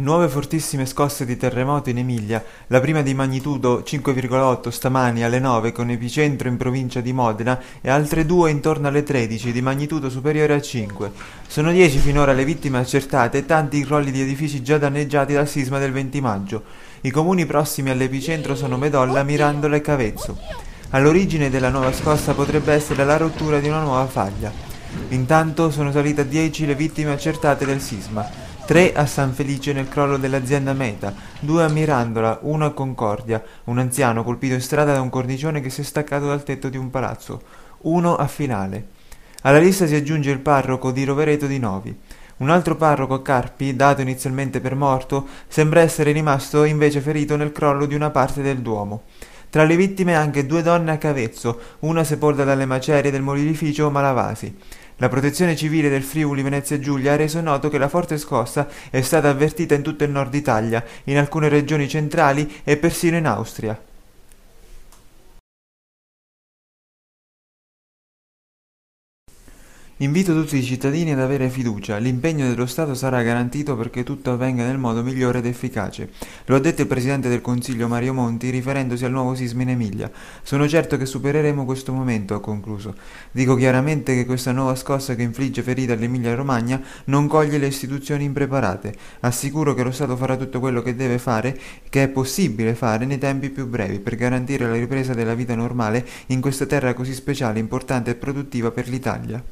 Nuove fortissime scosse di terremoto in Emilia, la prima di magnitudo 5,8 stamani alle 9 con epicentro in provincia di Modena e altre due intorno alle 13 di magnitudo superiore a 5. Sono 10 finora le vittime accertate e tanti i crolli di edifici già danneggiati dal sisma del 20 maggio. I comuni prossimi all'epicentro sono Medolla, Mirandola e Cavezzo. All'origine della nuova scossa potrebbe essere la rottura di una nuova faglia. Intanto sono salite a 10 le vittime accertate del sisma. Tre a San Felice nel crollo dell'azienda Meta, due a Mirandola, uno a Concordia, un anziano colpito in strada da un cornicione che si è staccato dal tetto di un palazzo, uno a Finale. Alla lista si aggiunge il parroco di Rovereto di Novi. Un altro parroco a Carpi, dato inizialmente per morto, sembra essere rimasto invece ferito nel crollo di una parte del Duomo. Tra le vittime anche due donne a Cavezzo, una sepolta dalle macerie del mobilificio Malavasi. La protezione civile del Friuli Venezia Giulia ha reso noto che la forte scossa è stata avvertita in tutto il nord Italia, in alcune regioni centrali e persino in Austria. Invito tutti i cittadini ad avere fiducia, l'impegno dello Stato sarà garantito perché tutto avvenga nel modo migliore ed efficace. Lo ha detto il Presidente del Consiglio Mario Monti riferendosi al nuovo sisma in Emilia. Sono certo che supereremo questo momento, ha concluso. Dico chiaramente che questa nuova scossa che infligge ferite all'Emilia Romagna non coglie le istituzioni impreparate. Assicuro che lo Stato farà tutto quello che deve fare, che è possibile fare nei tempi più brevi per garantire la ripresa della vita normale in questa terra così speciale, importante e produttiva per l'Italia.